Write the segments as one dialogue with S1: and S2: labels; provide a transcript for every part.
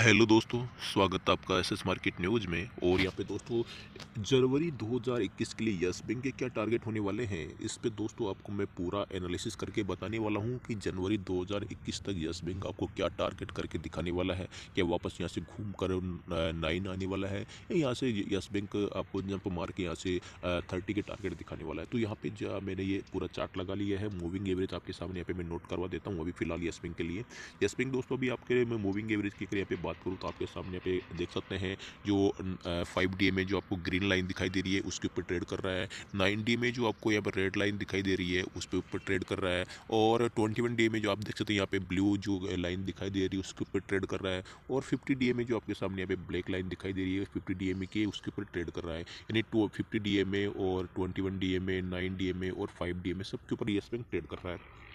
S1: hello दोस्तों स्वागत है आपका एसएस मार्केट न्यूज़ में और यहाँ पे दोस्तों जनवरी 2021 के लिए यस बैंक के क्या टारगेट होने वाले हैं इस पे दोस्तों आपको मैं पूरा एनालिसिस करके बताने वाला हूँ कि जनवरी 2021 तक यस बैंक आपको क्या टारगेट करके दिखाने वाला है क्या वापस यहाँ से घूम कर नाइन आने वाला है या यहाँ से यस बैंक आपको जंप मार के यहाँ से थर्टी के टारगेट दिखाने वाला है तो यहाँ पर मैंने ये पूरा चार्ट लगा लिया है मूविंग एवरेज आपके सामने यहाँ पे मैं नोट करवा देता हूँ अभी फिलहाल यस बैंक के लिए यस बैंक दोस्तों अभी आपके मैं मूविंग एवरेज के यहाँ पे बात करूँ तो आपके सामने पे देख सकते हैं जो फाइव डी में जो आपको ग्रीन लाइन दिखाई दे रही है उसके ऊपर ट्रेड कर रहा है नाइन डी में जो आपको यहाँ पर रेड लाइन दिखाई दे रही है उस पर ऊपर ट्रेड कर रहा है और ट्वेंटी वन डी में जो आप देख सकते हैं यहाँ पे ब्लू जो लाइन दिखाई दे रही है उसके ऊपर ट्रेड कर रहा है और फिफ्टी डी में जो आपके सामने यहाँ पे ब्लैक लाइन दिखाई दे रही है फिफ्टी डी एम के उसके ऊपर ट्रेड कर रहा है यानी two fifty D M A और twenty one D M A nine D M A और फाइव डी एम ए सबके ऊपर ये स्पेंग ट्रेड कर रहा है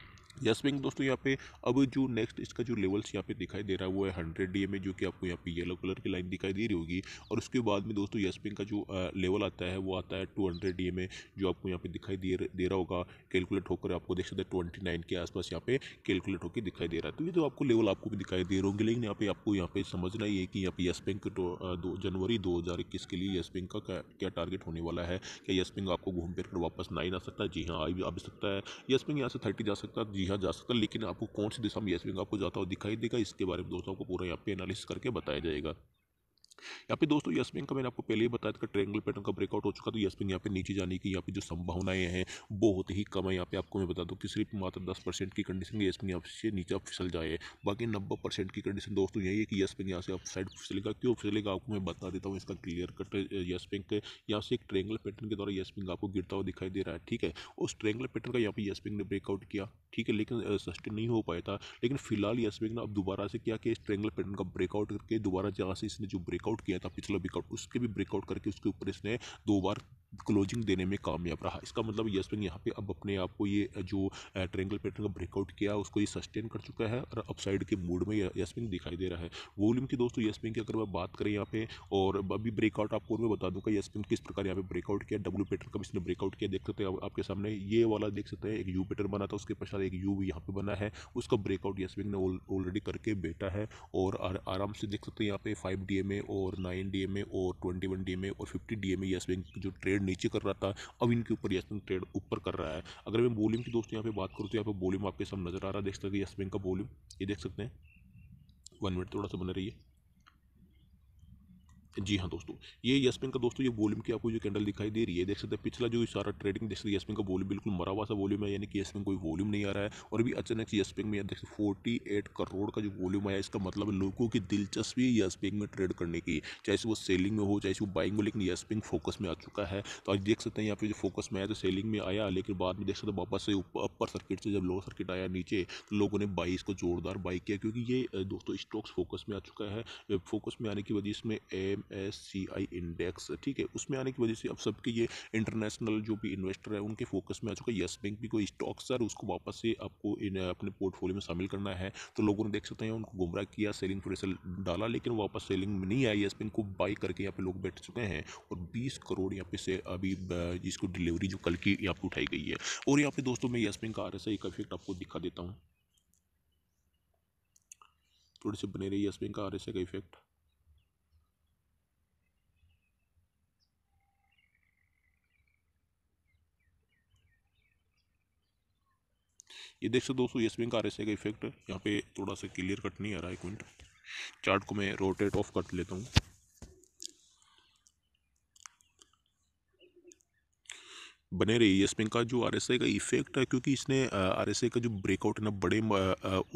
S1: यस बैंक दोस्तों यहाँ पे अब जो नेक्स्ट इसका जो लेवल्स यहाँ पे दिखाई दे रहा है वो है हंड्रेड डी में जो कि आपको यहाँ पे येलो कलर की लाइन दिखाई दे रही होगी और उसके बाद में दोस्तों यस बैंक का जो लेवल आता है वो आता है टू हंड्रेड डी में जो आपको यहाँ पे दिखाई दे दे रहा होगा कैलकुलेट होकर आपको देख सकते हैं ट्वेंटी नाइन के आसपास यहाँ पे कैलकुलेट होकर दिखाई दे रहा है तो ये तो आपको लेवल आपको भी दिखाई दे रहे होंगे लेकिन यहाँ पे आपको यहाँ पे समझना ही है कि यहाँ पे यस बैंक तो, दो जनवरी दो हज़ार इक्कीस के लिए यस बैंक का क्या टारगेट होने वाला है क्या यस बैंक आपको घूम फिर वापस नहीं आ सकता जी हाँ आ भी सकता है यस बैंक यहाँ से थर्टी जा सकता है जी हाँ जा सकता है लेकिन आपको कौन सी दिशा में यस बैंक आपको जाता हुआ दिखाई देगा इसके बारे में दोस्तों आपको पूरा यहाँ पे एनालिस करके बताया जाएगा यहाँ पे दोस्तों यस बैंक का मैंने आपको पहले ही बताया था ट्रेंगल पैटर्न का ब्रेकआउट हो चुका तो यस बैंक यहाँ पे नीचे जाने की यहाँ पे जो संभावनाएं हैं बहुत ही कम है यहाँ पे आपको मैं बता दूँ कि सिर्फ मात्र दस परसेंट की कंडीशन यस बैंक यहाँ से नीचे फिसल जाए बाकी नब्बे परसेंट की कंडीशन दोस्तों यही है कि यस बैंक यहाँ से आप साइड फिसलेगा क्यों फिसलेगा आपको मैं बता देता हूँ इसका क्लियर कट यस बैंक यहाँ से एक ट्रेंगल पैटर्न के द्वारा यस बैंक आपको गिरता हुआ दिखाई दे रहा है ठीक है उस ट्रेंगल पैटर्न का यहाँ पे यस बैंक ने ब्रेकआउट किया ठीक है लेकिन सस्टेन नहीं हो पाया था लेकिन फिलहाल बैंक ने अब दोबारा से क्या किया ट्रेंगल पैटर्न का ब्रेकआउट करके दोबारा जहाँ से इसने जो ब्रेकआउट किया था पिछला ब्रेकआउट उसके भी ब्रेकआउट करके उसके ऊपर इसने दो बार क्लोजिंग देने में कामयाब रहा इसका मतलब यस बैंक यहाँ पे अब अपने आप को ये जो ट्रेंगल पैटर्न का ब्रेकआउट किया उसको ये सस्टेन कर चुका है और अपसाइड के मूड में यस बैंक दिखाई दे रहा है वॉल्यूम की दोस्तों यस बैंक की अगर मैं बात करें यहाँ पे और अभी ब्रेकआउट आपको मैं बता दूंगा यस बैंक किस प्रकार यहाँ पे ब्रेकआउट किया डब्ल्यू पैटर्न का इसने ब्रेकआउट किया देख सकते हैं आपके सामने ये वाला देख सकते हैं एक यू पैटर्न बना था उसके पश्चात एक यू भी यहाँ पे बना है उसका ब्रेकआउट यस बैंक ने ऑलरेडी करके बैठा है और आराम से देख सकते हैं यहाँ पे फाइव डी और नाइन डी और ट्वेंटी वन डी और फिफ्टी डी में यस बैंक जो ट्रेड नीचे कर रहा था अब इनके ऊपर यस बैंक ट्रेड ऊपर कर रहा है अगर मैं वॉल्यूम की दोस्तों यहाँ पे बात करूँ तो यहाँ पे वॉल्यूम आपके सब नज़र आ रहा है देख सकते हैं यस बैंक का वॉल्यूम ये देख सकते हैं वन मिनट थोड़ा सा बने है जी हाँ दोस्तों ये यस्पिन का दोस्तों ये वॉल्यूम की आपको जो कैंडल दिखाई दे रही है देख सकते हैं पिछला जो सारा ट्रेडिंग देख सकते हैं यस्पिन का वॉल्यूम बिल्कुल मरा हुआ सा वॉल्यूम है यानी कि यस्पिन कोई वॉल्यूम नहीं आ रहा है और अभी अचानक से यसपिंग में देख सकते फोर्टी एट करोड़ का जो वॉल्यूम आया इसका मतलब लोगों की दिलचस्पी यसपिंग में ट्रेड करने की चाहे वो सेलिंग में हो चाहे वो बाइंग में लेकिन यसपिंग फोकस में आ चुका है तो आज देख सकते हैं यहाँ पर जो फोकस में आया तो सेलिंग में आया लेकिन बाद में देख सकते वापस से अपर सर्किट से जब लोअर सर्किट आया नीचे तो लोगों ने बाई इसको जोरदार बाई किया क्योंकि ये दोस्तों स्टॉक्स फोकस में आ चुका है फोकस में आने की वजह इसमें एम एमएससीआई इंडेक्स ठीक है उसमें आने की वजह से अब सबके ये इंटरनेशनल जो भी इन्वेस्टर है उनके फोकस में आ चुका है यस बैंक भी कोई स्टॉक्स है उसको वापस से आपको इन अपने पोर्टफोलियो में शामिल करना है तो लोगों ने देख सकते हैं उनको गुमराह किया सेलिंग थोड़ी सा डाला लेकिन वापस सेलिंग में नहीं आई यस बैंक को बाई करके यहाँ पर लोग बैठ चुके हैं और बीस करोड़ यहाँ पे से अभी जिसको डिलीवरी जो कल की यहाँ पर उठाई गई है और यहाँ पे दोस्तों में यस बैंक का आर एस आई का इफेक्ट आपको दिखा देता हूँ थोड़े से बने रही यस बैंक का आर एस आई का इफेक्ट ये देख सकते दोस्तों ये स्विंग आर एस का इफेक्ट यहाँ पे थोड़ा सा क्लियर कट नहीं आ रहा है एक मिनट चार्ट को मैं रोटेट ऑफ कर लेता हूँ बने रही इसमें का जो आर का इफेक्ट है क्योंकि इसने आर का जो ब्रेकआउट ना बड़े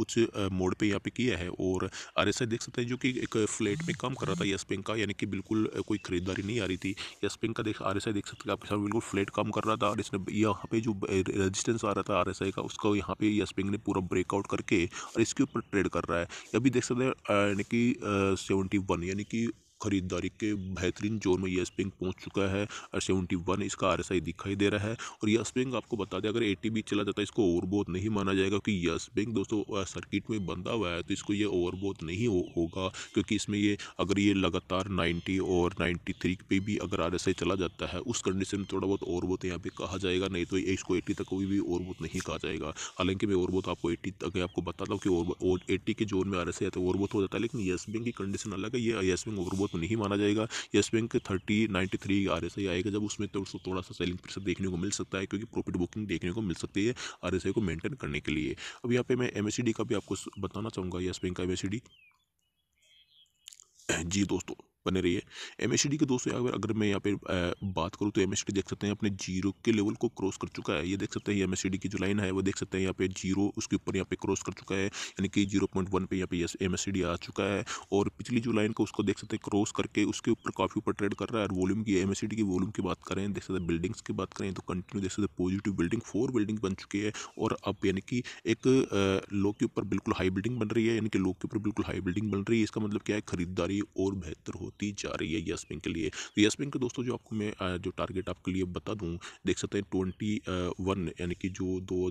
S1: उच्च मोड पे यहाँ पे किया है और आर देख सकते हैं जो कि एक फ्लैट में काम कर रहा था यस बैंक का यानी कि बिल्कुल कोई खरीदारी नहीं आ रही थी यस बैंक का देख आर देख सकते हैं आपके सामने बिल्कुल फ्लैट काम कर रहा था और इसने यहाँ पे जो रेजिस्टेंस आ रहा था आर का उसका यहाँ पे यस बैंक ने पूरा ब्रेकआउट करके और इसके ऊपर ट्रेड कर रहा है अभी देख सकते हैं यानी कि सेवेंटी यानी कि खरीदारी के बेहतरीन जोन में यह स्प्रिंग पहुंच चुका है और सेवेंटी वन इसका आर दिखाई दे रहा है और यह स्प्रिंग आपको बता दें अगर टी भी चला जाता है इसको ओवरबोथ नहीं माना जाएगा क्योंकि यह स्प्रिंग दोस्तों सर्किट में बंधा हुआ है तो इसको ये ओवरबोथ नहीं हो, होगा क्योंकि इसमें ये अगर ये लगातार नाइन्टी और नाइन्टी थ्री पे भी अगर आर चला जाता है उस कंडीशन में थोड़ा बहुत ओवरबोथ यहाँ पर कहा जाएगा नहीं तो इसको एट्टी तक कोई भी ओवरबोथ नहीं कहा जाएगा हालांकि मैं ओवरबोथ आपको एट्टी तक आपको बताता हूँ कि एट्टी के जोन में आर एस आई है ओवरबोथ तो हो जाता है लेकिन यस बैंक की कंडीशन अलग है ये यस बैंक ओवरबोथ को तो नहीं माना जाएगा Yes Bank thirty ninety three R S I आएगा जब उसमें तो उसको थोड़ा सा सेलिंग प्रेशर देखने को मिल सकता है क्योंकि प्रॉफिट बुकिंग देखने को मिल सकती है आर एस आई को मेंटेन करने के लिए अब यहाँ पे मैं एम एस सी डी का भी आपको बताना चाहूँगा येस बैंक का एम एस सी डी जी दोस्तों बने रही है एम के दोस्तों अगर अगर मैं यहाँ पे बात करूँ तो एम देख सकते हैं अपने जीरो के लेवल को क्रॉस कर चुका है ये देख सकते हैं एम एस की जो लाइन है वो देख सकते हैं यहाँ पे जीरो उसके ऊपर यहाँ पे क्रॉस कर चुका है यानी कि जीरो पॉइंट वन पर यहाँ पे एम आ चुका है और पिछली जो लाइन को उसको देख सकते हैं क्रॉस करके उसके ऊपर काफ़ी ऊपर ट्रेड कर रहा है और वॉल्यूम की एम की वॉल्यूम की बात करें देख सकते हैं बिल्डिंग्स की बात करें तो कंटिन्यू देख सकते पॉजिटिव बिल्डिंग फोर बिल्डिंग बन चुकी है और अब यानी कि एक लो के ऊपर बिल्कुल हाई बिल्डिंग बन रही है यानी कि लो के ऊपर बिल्कुल हाई बिल्डिंग बन रही है इसका मतलब क्या है खरीदारी और बेहतर होती होती जा रही है यस बैंक के लिए तो यस बैंक के दोस्तों जो आपको मैं जो टारगेट आपके लिए बता दूँ देख सकते हैं ट्वेंटी यानी कि जो दो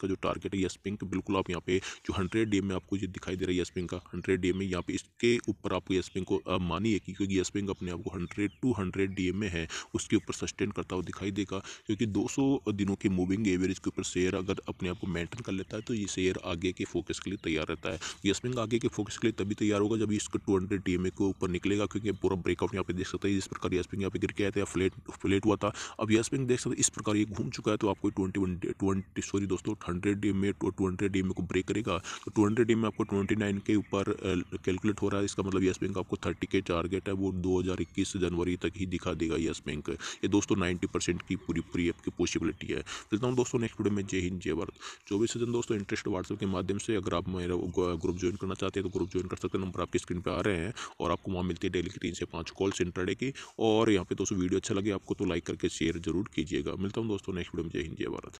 S1: का जो टारगेट है यस बैंक बिल्कुल आप यहाँ पे जो हंड्रेड डे में आपको ये दिखाई दे रहा है यस बैंक का हंड्रेड डे में यहाँ पे इसके ऊपर आपको यस बैंक को मानिए कि क्योंकि यस बैंक अपने आप को हंड्रेड टू हंड्रेड डी में है उसके ऊपर सस्टेन करता हुआ दिखाई देगा क्योंकि 200 दिनों के मूविंग एवरेज के ऊपर शेयर अगर अपने आप को मेंटेन कर लेता है तो ये शेयर आगे के फोकस के लिए तैयार रहता है यस बैंक आगे के फोकस के लिए तभी तैयार होगा जब इसको टू हंड्रेड डी में के ऊपर निकलेगा पिंग पूरा ब्रेकआउट यहाँ पे देख सकते हैं जिस प्रकार यस पिंग यहाँ पे गिर गया था या फ्लेट फ्लेट हुआ था अब यस पिंग देख सकते हैं इस प्रकार ये घूम चुका है तो आपको ट्वेंटी वन ट्वेंटी सॉरी दोस्तों हंड्रेड डी में टू हंड्रेड डे में को ब्रेक करेगा तो टू हंड्रेड डे में आपको ट्वेंटी नाइन के ऊपर कैलकुलेट हो रहा है इसका मतलब यस बैंक आपको थर्टी के टारगेट है वो दो हज़ार इक्कीस जनवरी तक ही दिखा देगा यस बैंक ये दोस्तों नाइन्टी परसेंट की पूरी पूरी आपकी पॉसिबिलिटी है मिलता हूँ दोस्तों नेक्स्ट वीडियो में जय हिंद जय भारत चौबीस दिन दोस्तों इंटरेस्ट व्हाट्सएप के माध्यम से अगर आप मेरा ग्रुप ज्वाइन करना चाहते हैं तो ग्रुप ज्वाइन कर सकते हैं नंबर आपकी स्क्रीन पर आ रहे हैं और आपको वहाँ मिलती है डेली डेली के तीन से पाँच कॉल्स इंटरडे की और यहाँ पे दोस्तों वीडियो अच्छा लगे आपको तो लाइक करके शेयर जरूर कीजिएगा मिलता हूँ दोस्तों नेक्स्ट वीडियो में जय हिंद जय भारत